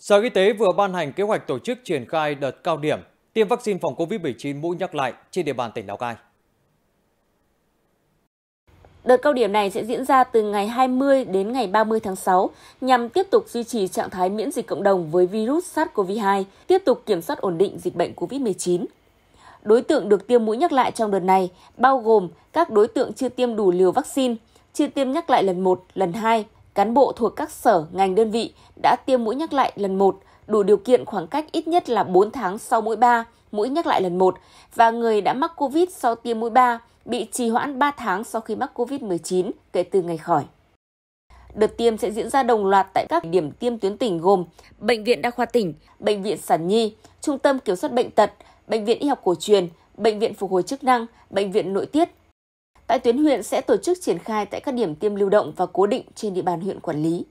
Sở Y tế vừa ban hành kế hoạch tổ chức triển khai đợt cao điểm tiêm vaccine phòng COVID-19 mũi nhắc lại trên địa bàn tỉnh Lào Cai. Đợt cao điểm này sẽ diễn ra từ ngày 20 đến ngày 30 tháng 6 nhằm tiếp tục duy trì trạng thái miễn dịch cộng đồng với virus SARS-CoV-2, tiếp tục kiểm soát ổn định dịch bệnh COVID-19. Đối tượng được tiêm mũi nhắc lại trong đợt này bao gồm các đối tượng chưa tiêm đủ liều vaccine, chưa tiêm nhắc lại lần 1, lần 2, Cán bộ thuộc các sở, ngành đơn vị đã tiêm mũi nhắc lại lần 1, đủ điều kiện khoảng cách ít nhất là 4 tháng sau mũi 3, mũi nhắc lại lần 1 và người đã mắc COVID sau tiêm mũi 3 bị trì hoãn 3 tháng sau khi mắc COVID-19 kể từ ngày khỏi. Đợt tiêm sẽ diễn ra đồng loạt tại các điểm tiêm tuyến tỉnh gồm Bệnh viện Đa khoa tỉnh, Bệnh viện Sản Nhi, Trung tâm Kiểm soát Bệnh tật, Bệnh viện Y học cổ truyền, Bệnh viện Phục hồi chức năng, Bệnh viện Nội tiết, Tại tuyến huyện sẽ tổ chức triển khai tại các điểm tiêm lưu động và cố định trên địa bàn huyện quản lý.